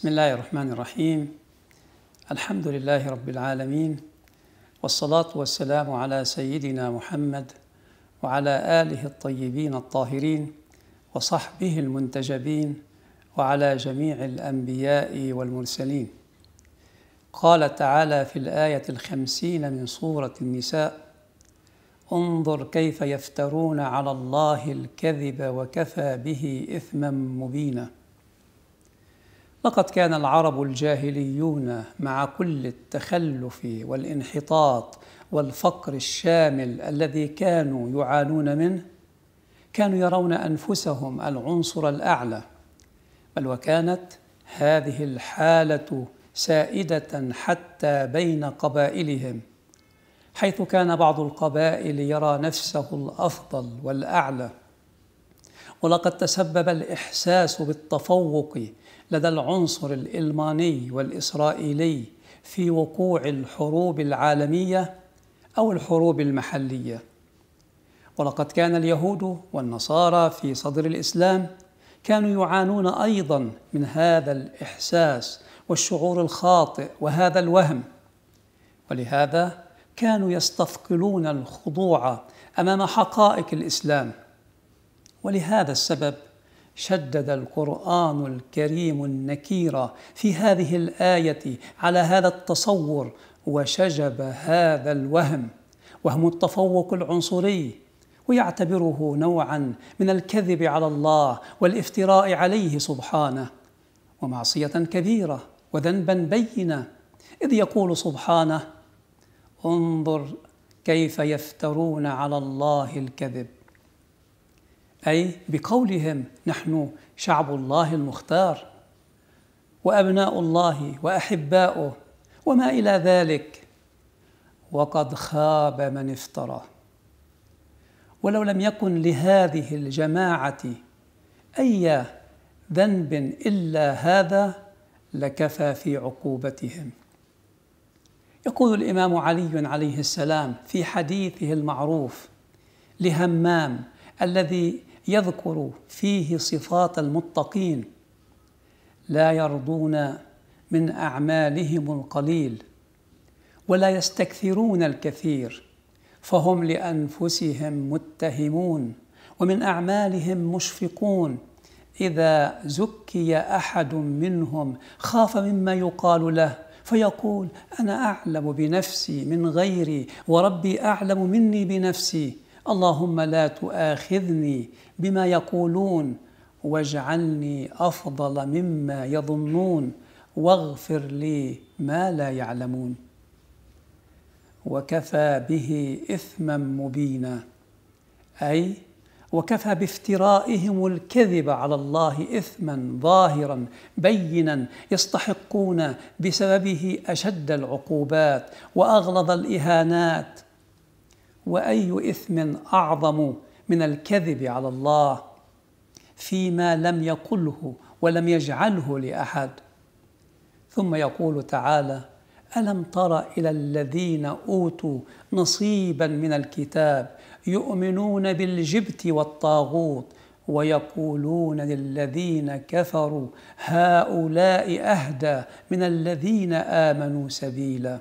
بسم الله الرحمن الرحيم الحمد لله رب العالمين والصلاة والسلام على سيدنا محمد وعلى آله الطيبين الطاهرين وصحبه المنتجبين وعلى جميع الأنبياء والمرسلين قال تعالى في الآية الخمسين من سورة النساء انظر كيف يفترون على الله الكذب وكفى به إثما مبينا لقد كان العرب الجاهليون مع كل التخلف والانحطاط والفقر الشامل الذي كانوا يعانون منه كانوا يرون انفسهم العنصر الاعلى بل وكانت هذه الحاله سائده حتى بين قبائلهم حيث كان بعض القبائل يرى نفسه الافضل والاعلى ولقد تسبب الإحساس بالتفوق لدى العنصر الإلماني والإسرائيلي في وقوع الحروب العالمية أو الحروب المحلية ولقد كان اليهود والنصارى في صدر الإسلام كانوا يعانون أيضا من هذا الإحساس والشعور الخاطئ وهذا الوهم ولهذا كانوا يستثقلون الخضوع امام حقائق الاسلام ولهذا السبب شدد القران الكريم النكير في هذه الايه على هذا التصور وشجب هذا الوهم وهم التفوق العنصري ويعتبره نوعا من الكذب على الله والافتراء عليه سبحانه ومعصيه كبيره وذنبا بينا اذ يقول سبحانه انظر كيف يفترون على الله الكذب أي بقولهم نحن شعب الله المختار وأبناء الله وأحباؤه وما إلى ذلك وقد خاب من افترى ولو لم يكن لهذه الجماعة أي ذنب إلا هذا لكفى في عقوبتهم يقول الإمام علي عليه السلام في حديثه المعروف لهمام الذي يذكر فيه صفات المتقين لا يرضون من اعمالهم القليل ولا يستكثرون الكثير فهم لانفسهم متهمون ومن اعمالهم مشفقون اذا زكي احد منهم خاف مما يقال له فيقول انا اعلم بنفسي من غيري وربي اعلم مني بنفسي اللهم لا تؤاخذني بما يقولون واجعلني افضل مما يظنون واغفر لي ما لا يعلمون وكفى به اثما مبينا اي وكفى بافترائهم الكذب على الله اثما ظاهرا بينا يستحقون بسببه اشد العقوبات واغلظ الاهانات واي اثم اعظم من الكذب على الله فيما لم يقله ولم يجعله لاحد ثم يقول تعالى الم تر الى الذين اوتوا نصيبا من الكتاب يؤمنون بالجبت والطاغوت ويقولون للذين كفروا هؤلاء اهدى من الذين امنوا سبيلا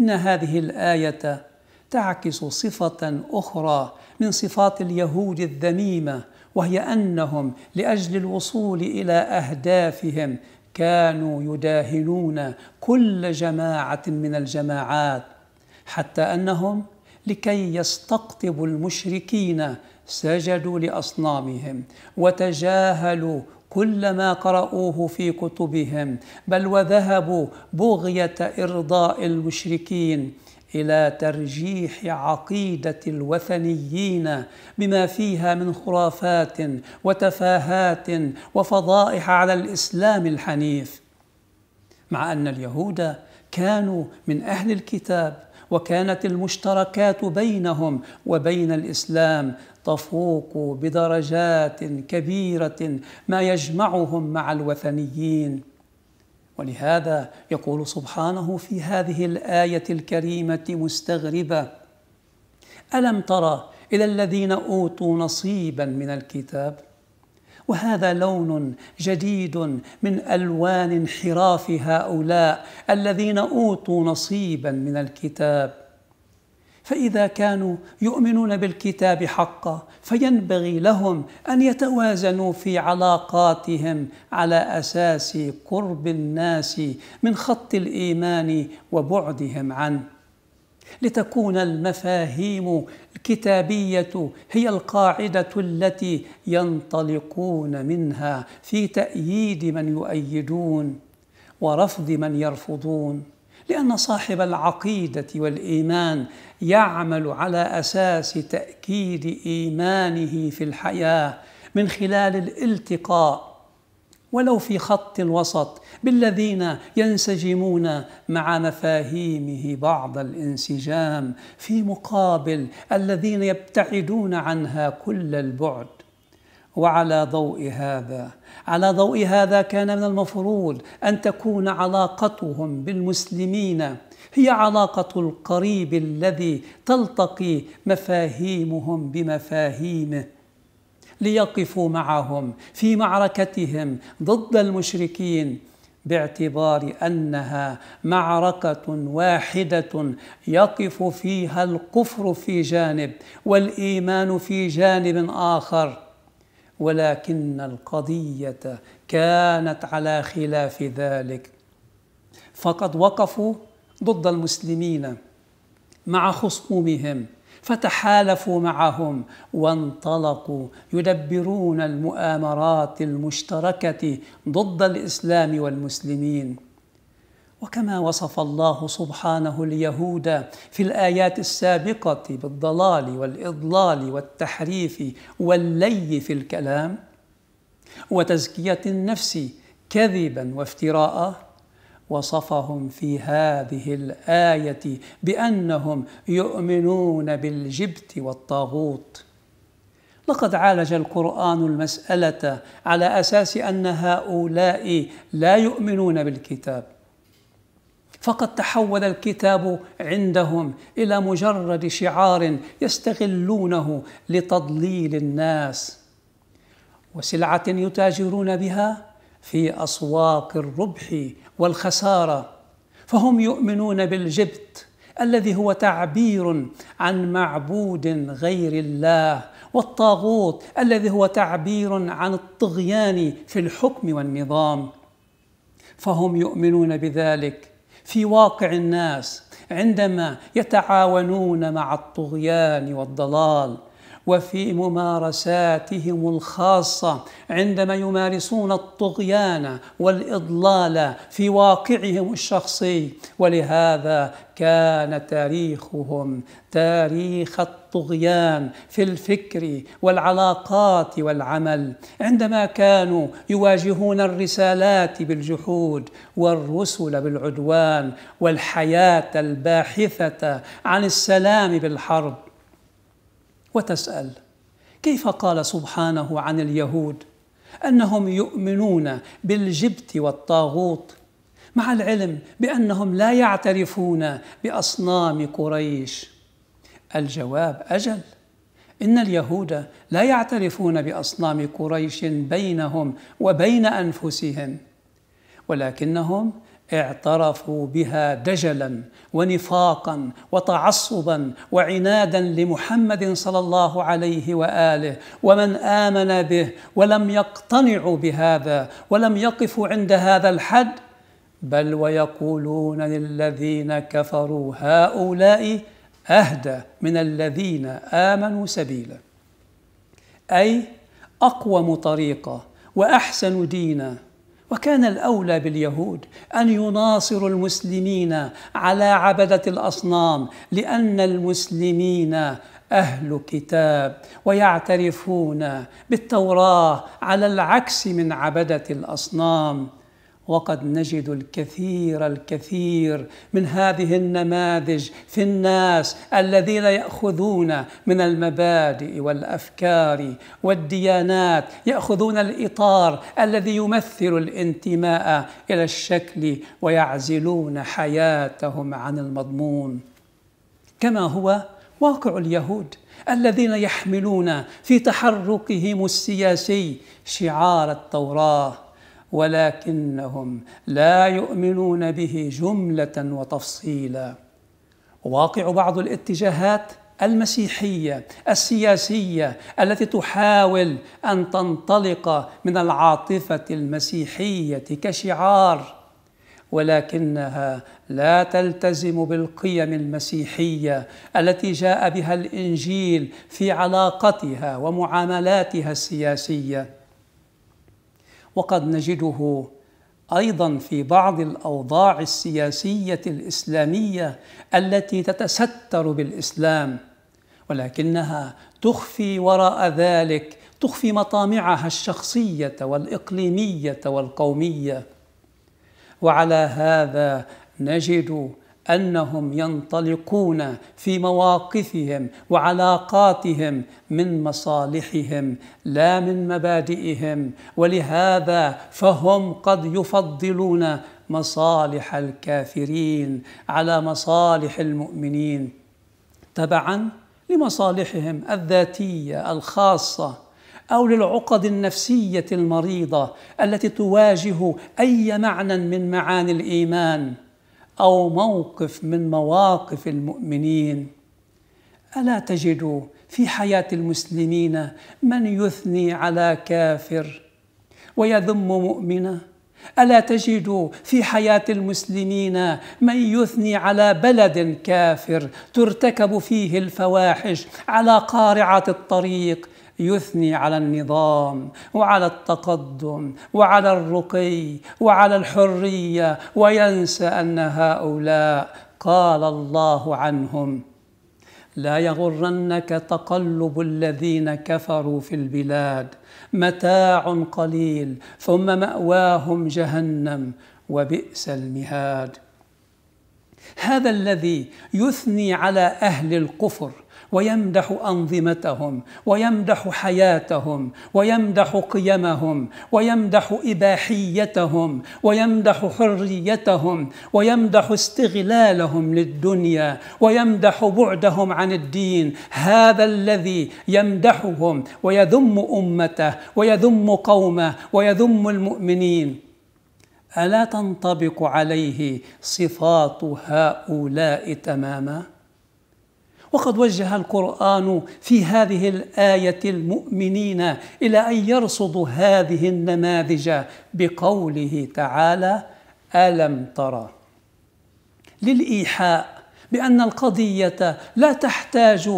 ان هذه الايه تعكس صفه اخرى من صفات اليهود الذميمه وهي انهم لاجل الوصول الى اهدافهم كانوا يداهنون كل جماعه من الجماعات حتى انهم لكي يستقطبوا المشركين سجدوا لاصنامهم وتجاهلوا كل ما قرأوه في كتبهم بل وذهبوا بغية إرضاء المشركين الى ترجيح عقيده الوثنيين بما فيها من خرافات وتفاهات وفضائح على الاسلام الحنيف مع ان اليهود كانوا من اهل الكتاب وكانت المشتركات بينهم وبين الاسلام تفوق بدرجات كبيره ما يجمعهم مع الوثنيين ولهذا يقول سبحانه في هذه الايه الكريمه مستغربا الم ترى الى الذين اوتوا نصيبا من الكتاب وهذا لون جديد من الوان انحراف هؤلاء الذين اوتوا نصيبا من الكتاب فإذا كانوا يؤمنون بالكتاب حقا فينبغي لهم أن يتوازنوا في علاقاتهم على أساس قرب الناس من خط الإيمان وبعدهم عنه لتكون المفاهيم الكتابيه هي القاعده التي ينطلقون منها في تاييد من يؤيدون ورفض من يرفضون لأن صاحب العقيدة والإيمان يعمل على أساس تأكيد إيمانه في الحياة من خلال الالتقاء ولو في خط وسط بالذين ينسجمون مع مفاهيمه بعض الانسجام في مقابل الذين يبتعدون عنها كل البعد وعلى ضوء هذا على ضوء هذا كان من المفروض ان تكون علاقتهم بالمسلمين هي علاقه القريب الذي تلتقي مفاهيمهم بمفاهيمه ليقفوا معهم في معركتهم ضد المشركين باعتبار انها معركه واحده يقف فيها الكفر في جانب والايمان في جانب اخر ولكن القضيه كانت على خلاف ذلك فقد وقفوا ضد المسلمين مع خصومهم فتحالفوا معهم وانطلقوا يدبرون المؤامرات المشتركه ضد الاسلام والمسلمين وكما وصف الله سبحانه اليهود في الايات السابقه بالضلال والاضلال والتحريف واللي في الكلام وتزكيه النفس كذبا وافتراء وصفهم في هذه الايه بانهم يؤمنون بالجبت والطاغوت لقد عالج القران المساله على اساس ان هؤلاء لا يؤمنون بالكتاب فقد تحول الكتاب عندهم الى مجرد شعار يستغلونه لتضليل الناس وسلعه يتاجرون بها في اسواق الربح والخساره فهم يؤمنون بالجبت الذي هو تعبير عن معبود غير الله والطاغوت الذي هو تعبير عن الطغيان في الحكم والنظام فهم يؤمنون بذلك في واقع الناس عندما يتعاونون مع الطغيان والضلال وفي ممارساتهم الخاصه عندما يمارسون الطغيان والاضلال في واقعهم الشخصي ولهذا كان تاريخهم تاريخ الطغيان في الفكر والعلاقات والعمل عندما كانوا يواجهون الرسالات بالجحود والرسل بالعدوان والحياه الباحثه عن السلام بالحرب وتسأل كيف قال سبحانه عن اليهود أنهم يؤمنون بالجبت والطاغوت مع العلم بأنهم لا يعترفون بأصنام قريش الجواب أجل إن اليهود لا يعترفون بأصنام قريش بينهم وبين أنفسهم ولكنهم اعترفوا بها دجلا ونفاقا وتعصبا وعنادا لمحمد صلى الله عليه واله ومن امن به ولم يقتنعوا بهذا ولم يقفوا عند هذا الحد بل ويقولون للذين كفروا هؤلاء اهدى من الذين امنوا سبيلا اي اقوم طريقه واحسن دينا وكان الاولى باليهود ان يناصروا المسلمين على عبده الاصنام لان المسلمين اهل كتاب ويعترفون بالتوراه على العكس من عبده الاصنام وقد نجد الكثير الكثير من هذه النماذج في الناس الذين ياخذون من المبادئ والافكار والديانات ياخذون الاطار الذي يمثل الانتماء الى الشكل ويعزلون حياتهم عن المضمون كما هو واقع اليهود الذين يحملون في تحركهم السياسي شعار التوراه ولكنهم لا يؤمنون به جمله وتفصيلا واقع بعض الاتجاهات المسيحيه السياسيه التي تحاول ان تنطلق من العاطفه المسيحيه كشعار ولكنها لا تلتزم بالقيم المسيحيه التي جاء بها الانجيل في علاقتها ومعاملاتها السياسيه وقد نجده ايضا في بعض الاوضاع السياسيه الاسلاميه التي تتستر بالاسلام ولكنها تخفي وراء ذلك تخفي مطامعها الشخصيه والاقليميه والقوميه وعلى هذا نجد انهم ينطلقون في مواقفهم وعلاقاتهم من مصالحهم لا من مبادئهم ولهذا فهم قد يفضلون مصالح الكافرين على مصالح المؤمنين تبعا لمصالحهم الذاتيه الخاصه او للعقد النفسيه المريضه التي تواجه اي معنى من معاني الايمان او موقف من مواقف المؤمنين الا تجد في حياه المسلمين من يثني على كافر ويذم مؤمنا الا تجد في حياه المسلمين من يثني على بلد كافر ترتكب فيه الفواحش على قارعه الطريق يثني على النظام وعلى التقدم وعلى الرقي وعلى الحريه وينسى ان هؤلاء قال الله عنهم لا يغرنك تقلب الذين كفروا في البلاد متاع قليل ثم ماواهم جهنم وبئس المهاد هذا الذي يثني على اهل الكفر ويمدح انظمتهم ويمدح حياتهم ويمدح قيمهم ويمدح اباحيتهم ويمدح حريتهم ويمدح استغلالهم للدنيا ويمدح بعدهم عن الدين هذا الذي يمدحهم ويذم امته ويذم قومه ويذم المؤمنين الا تنطبق عليه صفات هؤلاء تماما وقد وجه القرآن في هذه الآية المؤمنين إلى أن يرصدوا هذه النماذج بقوله تعالى: ألم ترى للإيحاء بأن القضية لا تحتاج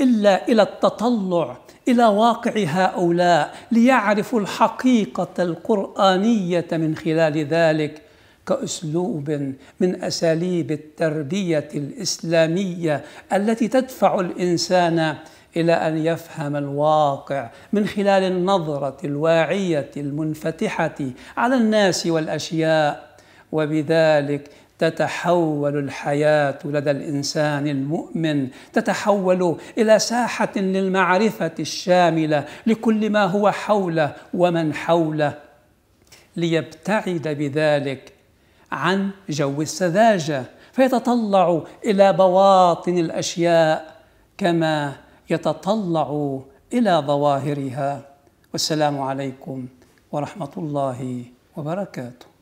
إلا إلى التطلع إلى واقع هؤلاء ليعرفوا الحقيقة القرآنية من خلال ذلك كأسلوب من أساليب التربية الإسلامية التي تدفع الإنسان إلى أن يفهم الواقع من خلال النظرة الواعية المنفتحة على الناس والأشياء وبذلك تتحول الحياة لدى الإنسان المؤمن تتحول إلى ساحة للمعرفة الشاملة لكل ما هو حوله ومن حوله ليبتعد بذلك عن جو السذاجه فيتطلع الى بواطن الاشياء كما يتطلع الى ظواهرها والسلام عليكم ورحمه الله وبركاته